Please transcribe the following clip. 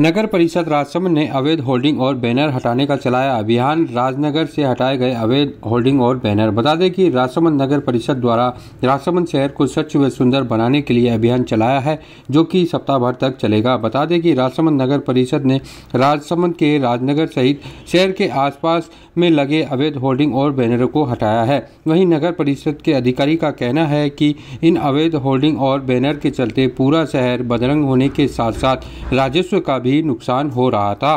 नगर परिषद राजसमंद ने अवैध होल्डिंग और बैनर हटाने का चलाया अभियान राजनगर से हटाए गए अवैध होल्डिंग और बैनर बता दें कि राजसमंद नगर परिषद द्वारा राजसमंद शहर को स्वच्छ व सुंदर बनाने के लिए अभियान चलाया है जो कि सप्ताह भर तक चलेगा बता दें कि राजसमंद नगर परिषद ने राजसमंद के राजनगर सहित शहर के आसपास में लगे अवैध होल्डिंग और बैनरों को हटाया है वहीं नगर परिषद के अधिकारी का कहना है कि इन अवैध होल्डिंग और बैनर के चलते पूरा शहर बदरंग होने के साथ साथ राजस्व का भी नुकसान हो रहा था